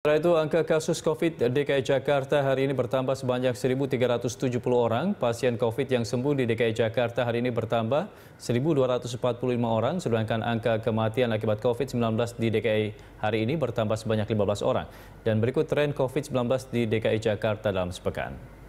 Setelah itu, angka kasus COVID DKI Jakarta hari ini bertambah sebanyak 1.370 orang. Pasien COVID yang sembuh di DKI Jakarta hari ini bertambah 1.245 orang, sedangkan angka kematian akibat COVID-19 di DKI hari ini bertambah sebanyak 15 orang. Dan berikut tren COVID-19 di DKI Jakarta dalam sepekan.